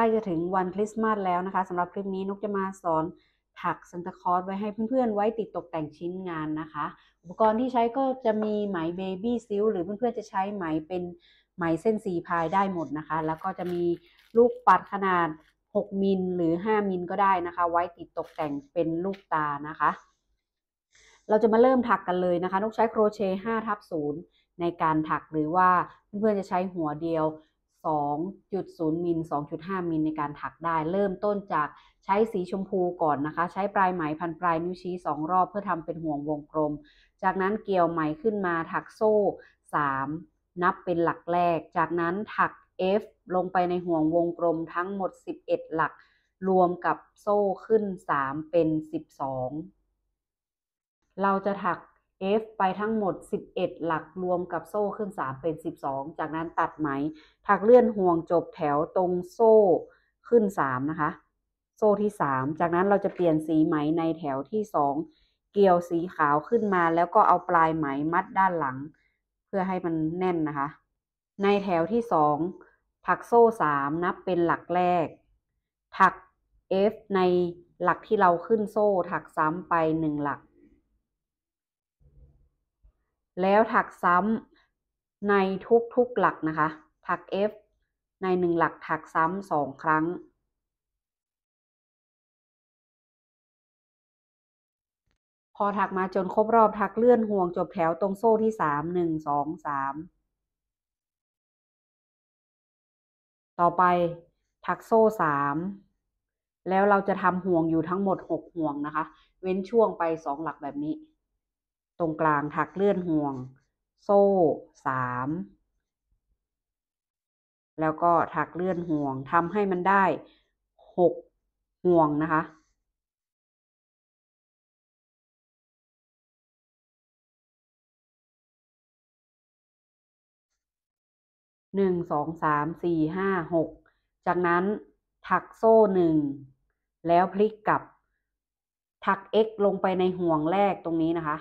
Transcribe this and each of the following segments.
ใกล้จะถึงวันคริสต์มาสแล้วนะคะสำหรับคลิปนี้นุกจะมาสอนถักซันตาคอร์สไว้ให้เพื่อนๆไว้ติดตกแต่งชิ้นงานนะคะ อุปกรณ์ที่ใช้ก็จะมีไหมเบบี้ซิลหรือเพื่อนๆจะใช้ไหมเป็นไหมเส้นสีพายได้หมดนะคะ แล้วก็จะมีลูกปัดขนาด 6 มิลหรือ 5 มิลก็ได้นะคะ ไว้ติดตกแต่งเป็นลูกตานะคะ เราจะมาเริ่มถักกันเลยนะคะนุกใช้โครเชห้5ทับศูนย์ในการถักหรือว่าเพื่อนๆจะใช้หัวเดียว2.0มิล2.5 มิลในการถักได้ เริ่มต้นจากใช้สีชมพูก่อนนะคะ ใช้ปลายไหมพันปลายนิ้วชี้2รอบเพื่อทำเป็นห่วงวงกลม จากนั้นเกี่ยวไหมขึ้นมาถักโซ่ 3 นับเป็นหลักแรก จากนั้นถัก F ลงไปในห่วงวงกลมทั้งหมด 11 หลักรวมกับโซ่ขึ้น 3 เป็น 12 เราจะถัก F ไปทั้งหมด 11 หลัก รวมกับโซ่ขึ้น 3 เป็น 12 จากนั้นตัดไหม ถักเลื่อนห่วงจบแถวตรงโซ่ขึ้น 3 นะคะ โซ่ที่ 3 จากนั้นเราจะเปลี่ยนสีไหมในแถวที่ 2 เกี่ยวสีขาวขึ้นมา แล้วก็เอาปลายไหมมัดด้านหลัง เพื่อให้มันแน่นนะคะ ในแถวที่2ถักโซ่ 3 นับเป็นหลักแรก ถัก F ในหลักที่เราขึ้นโซ่ ถักซ้ำไป 1 หลักแล้วถักซ้ำในทุกๆหลักนะคะ ถัก F ในหนึ่งหลักถักซ้ำสองครั้ง พอถักมาจนครบรอบถักเลื่อนห่วงจบแถวตรงโซ่ที่สามหนึ่งสองสาม ต่อไปถักโซ่สาม แล้วเราจะทำห่วงอยู่ทั้งหมดหกห่วงนะคะ เว้นช่วงไปสองหลักแบบนี้ตรงกลางถักเลื่อนห่วง โซ่สาม แล้วก็ถักเลื่อนห่วงทำให้มันได้หกห่วงนะคะหนึ่งสองสามสี่ห้าหกจากนั้นถักโซ่หนึ่งแล้วพลิกกลับถัก x ลงไปในห่วงแรกตรงนี้นะคะ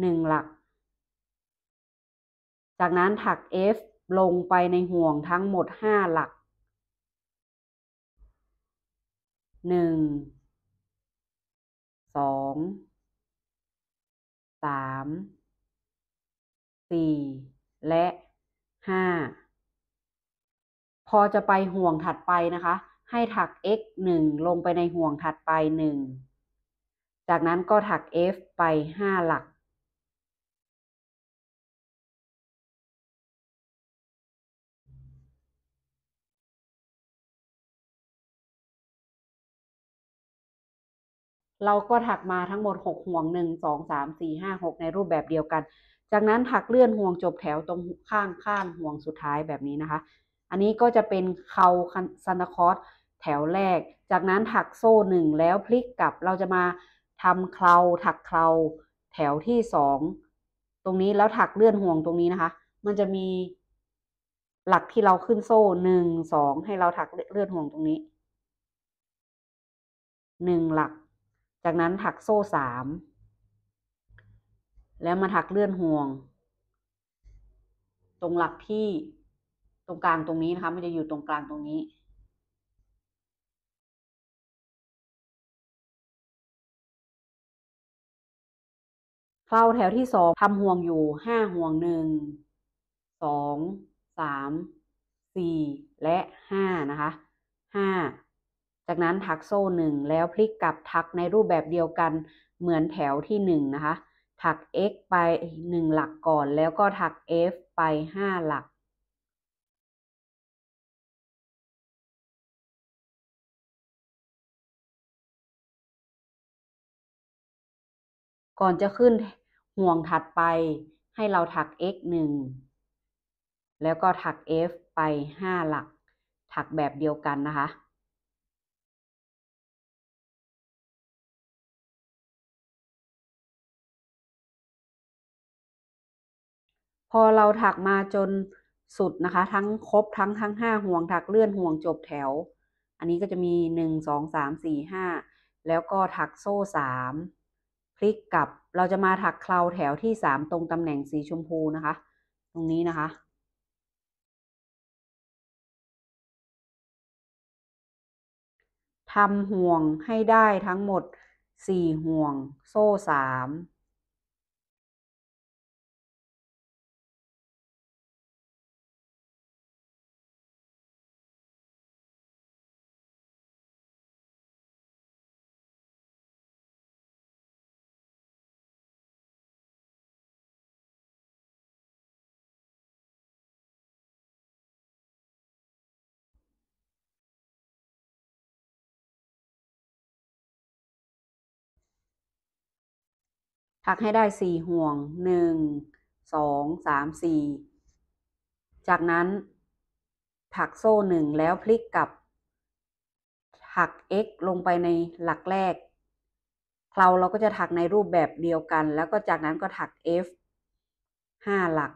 1หลัก จากนั้นถัก f ลงไปในห่วงทั้งหมด5หลัก 1 2 3 4 และ 5 พอจะไปห่วงถัดไปนะคะ ให้ถัก x 1 ลงไปในห่วงถัดไป 1 จากนั้นก็ถัก f ไป5หลักเราก็ถักมาทั้งหมด6ห่วง 1 2 3 4 5 6 ในรูปแบบเดียวกัน จากนั้นถักเลื่อนห่วงจบแถวตรงข้างข้ามห่วงสุดท้ายแบบนี้นะคะ อันนี้ก็จะเป็นเขาซันตาคอสแถวแรก จากนั้นถักโซ่หนึ่งแล้วพลิกกลับเราจะมาทำเคราถักเคราแถวที่สองตรงนี้ แล้วถักเลื่อนห่วงตรงนี้นะคะ มันจะมีหลักที่เราขึ้นโซ่หนึ่งสองให้เราถักเลื่อนห่วงตรงนี้หนึ่งหลักจากนั้นถักโซ่สาม แล้วมาถักเลื่อนห่วง ตรงหลักที่ตรงกลางตรงนี้นะคะ มันจะอยู่ตรงกลางตรงนี้ เฝ้าแถวที่สองทำห่วงอยู่ห้าห่วงหนึ่ง สอง สาม สี่และห้านะคะ ห้าจากนั้นถักโซ่หนึ่งแล้วพลิกกลับถักในรูปแบบเดียวกันเหมือนแถวที่หนึ่งนะคะ ถัก x ไป 1 หลักก่อนแล้วก็ถัก f ไป 5 หลัก ก่อนจะขึ้นห่วงถัดไปให้เราถัก x 1 แล้วก็ถัก f ไป 5 หลัก ถักแบบเดียวกันนะคะพอเราถักมาจนสุดนะคะ ทั้งครบทั้งทั้งห้าห่วงถักเลื่อนห่วงจบแถว อันนี้ก็จะมีหนึ่งสองสามสี่ห้าแล้วก็ถักโซ่สามพลิกกลับเราจะมาถักเคลาแถวที่สามตรงตำแหน่งสีชมพูนะคะ ตรงนี้นะคะทำห่วงให้ได้ทั้งหมดสี่ห่วง โซ่สามถักให้ได้สี่ห่วงหนึ่งสองสามสี่จากนั้นถักโซ่หนึ่งแล้วพลิกกลับ ถัก x ลงไปในหลักแรกเราเราก็จะถักในรูปแบบเดียวกัน แล้วก็จากนั้นก็ถัก f 5 หลัก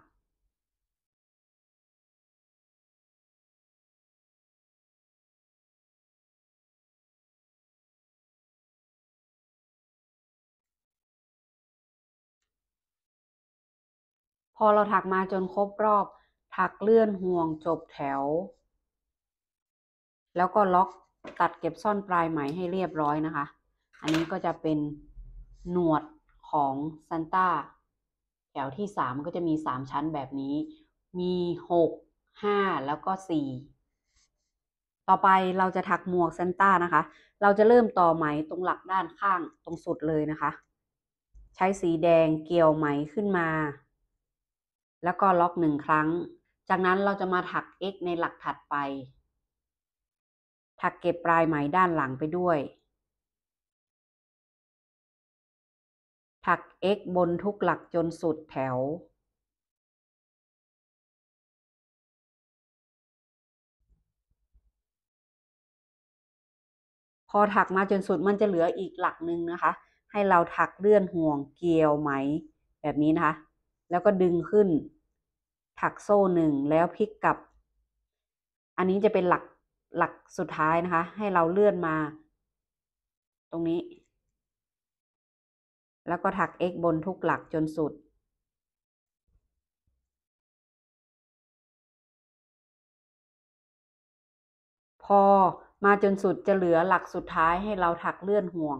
พอเราถักมาจนครบรอบ ถักเลื่อนห่วงจบแถว แล้วก็ล็อกตัดเก็บซ่อนปลายไหมให้เรียบร้อยนะคะ อันนี้ก็จะเป็นหนวดของซันต้าแถวที่สามก็จะมีสามชั้นแบบนี้ มีหกห้าแล้วก็สี่ ต่อไปเราจะถักหมวกซันต้านะคะ เราจะเริ่มต่อไหมตรงหลักด้านข้างตรงสุดเลยนะคะ ใช้สีแดงเกี่ยวไหมขึ้นมาแล้วก็ล็อกหนึ่งครั้ง จากนั้นเราจะมาถัก x ในหลักถัดไป ถักเก็บปลายไหมด้านหลังไปด้วย ถัก x บนทุกหลักจนสุดแถว พอถักมาจนสุดมันจะเหลืออีกหลักหนึ่งนะคะ ให้เราถักเลื่อนห่วงเกลียวไหมแบบนี้นะคะแล้วก็ดึงขึ้น ถักโซ่หนึ่งแล้วพลิกกลับ อันนี้จะเป็นหลักหลักสุดท้ายนะคะ ให้เราเลื่อนมา ตรงนี้ แล้วก็ถัก x บนทุกหลักจนสุด พอมาจนสุดจะเหลือหลักสุดท้ายให้เราถักเลื่อนห่วง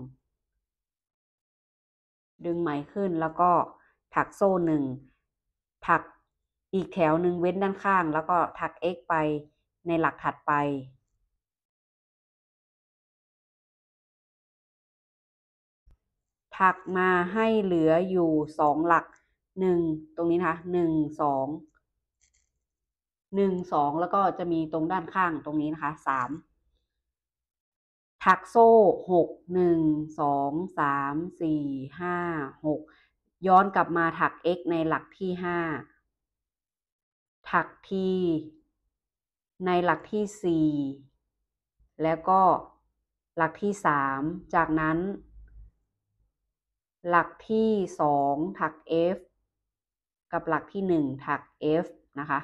ดึงไหมขึ้นแล้วก็ถักโซ่หนึ่ง ถักอีกแถวหนึ่งเว้นด้านข้าง แล้วก็ถัก x ไปในหลักถัดไป ถักมาให้เหลืออยู่สองหลัก หนึ่งตรงนี้นะคะหนึ่งสอง หนึ่งสองแล้วก็จะมีตรงด้านข้างตรงนี้นะคะสาม ถักโซ่หก หนึ่งสองสามสี่ห้าหกย้อนกลับมาถัก x ในหลักที่5ถัก t ในหลักที่ 4 แล้วก็หลักที่3จากนั้น หลักที่2ถัก f กับหลักที่1ถัก f นะคะ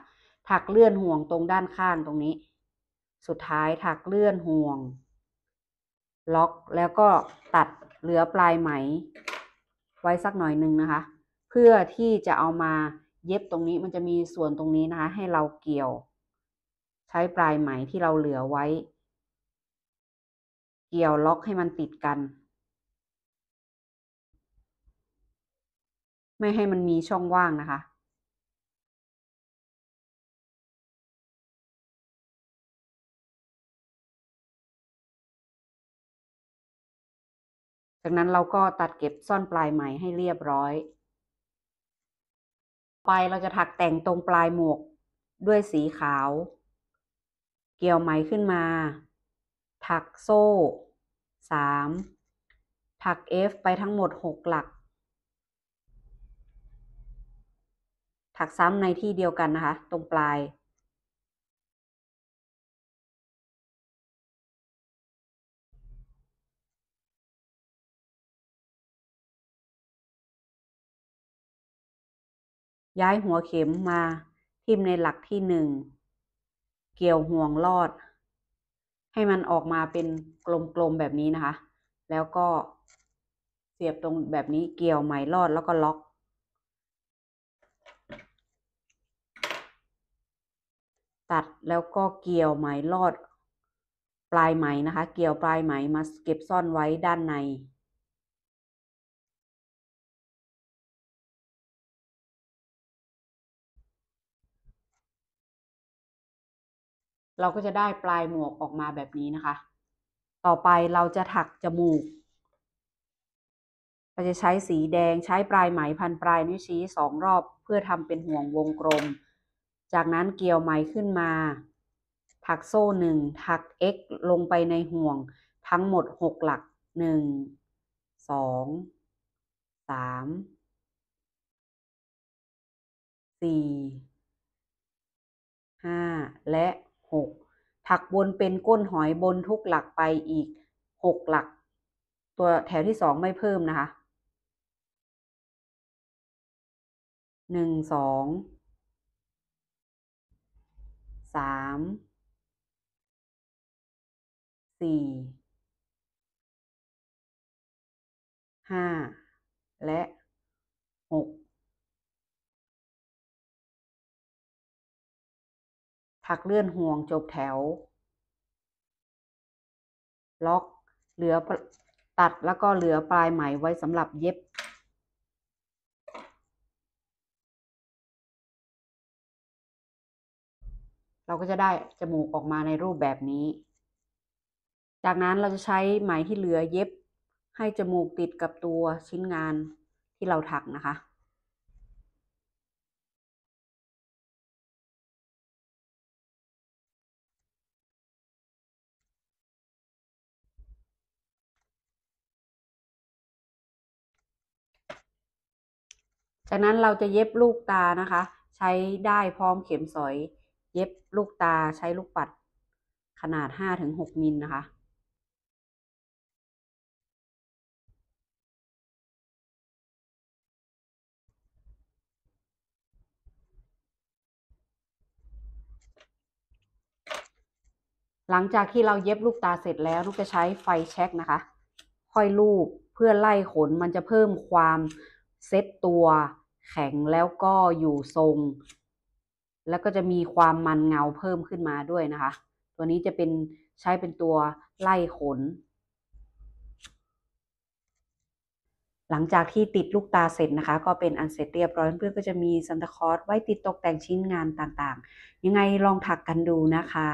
ถักเลื่อนห่วงตรงด้านข้างตรงนี้ สุดท้ายถักเลื่อนห่วง ล็อกแล้วก็ตัดเหลือปลายไหมไว้สักหน่อยหนึ่งนะคะ เพื่อที่จะเอามาเย็บตรงนี้มันจะมีส่วนตรงนี้นะคะ ให้เราเกี่ยว ใช้ปลายไหมที่เราเหลือไว้ เกี่ยวล็อกให้มันติดกัน ไม่ให้มันมีช่องว่างนะคะจากนั้นเราก็ตัดเก็บซ่อนปลายไหมให้เรียบร้อยไปเราจะถักแต่งตรงปลายหมวกด้วยสีขาว เกี่ยวไหมขึ้นมา ถักโซ่ 3 ถัก F ไปทั้งหมด 6 หลัก ถักซ้ำในที่เดียวกันนะคะ ตรงปลายย้ายหัวเข็มมาทิ่มในหลักที่หนึ่งเกี่ยวห่วงลอด ให้มันออกมาเป็นกลมๆแบบนี้นะคะ แล้วก็เสียบตรงแบบนี้เกี่ยวไหมลอดแล้วก็ล็อก ตัดแล้วก็เกี่ยวไหมลอด ปลายไหมนะคะ เกี่ยวปลายไหมมาเก็บซ่อนไว้ด้านในเราก็จะได้ปลายหมวกออกมาแบบนี้นะคะ ต่อไปเราจะถักจมูก เราจะใช้สีแดงใช้ปลายไหมพันปลายนิ้วชี้สองรอบเพื่อทำเป็นห่วงวงกลม จากนั้นเกี่ยวไหมขึ้นมา ถักโซ่หนึ่ง ถัก x ลงไปในห่วง ทั้งหมดหกหลัก หนึ่ง สอง สาม สี่ ห้าและ6ถักบนเป็นก้นหอยบนทุกหลักไปอีก6หลัก ตัวแถวที่2ไม่เพิ่มนะคะ1 2 3 4 5และ6ผักเลื่อนห่วงจบแถว ล็อกเหลือตัดแล้วก็เหลือปลายไหมไว้สำหรับเย็บ เราก็จะได้จมูกออกมาในรูปแบบนี้ จากนั้นเราจะใช้ไหมที่เหลือเย็บให้จมูกติดกับตัวชิ้นงานที่เราถักนะคะจากนั้นเราจะเย็บลูกตานะคะ ใช้ได้พร้อมเข็มสอย เย็บลูกตาใช้ลูกปัดขนาดห้าถึงหกมิลนะคะ หลังจากที่เราเย็บลูกตาเสร็จแล้วลูกจะใช้ไฟแช็กนะคะ ค่อยลูบเพื่อไล่ขนมันจะเพิ่มความเซตตัวแข็งแล้วก็อยู่ทรง แล้วก็จะมีความมันเงาเพิ่มขึ้นมาด้วยนะคะ ตัวนี้จะเป็นใช้เป็นตัวไล่ขน หลังจากที่ติดลูกตาเสร็จนะคะ ก็เป็นอันเสร็จเรียบร้อย เพื่อนก็จะมีซันตาคอร์สไว้ติดตกแต่งชิ้นงานต่างๆ ยังไงลองถักกันดูนะคะ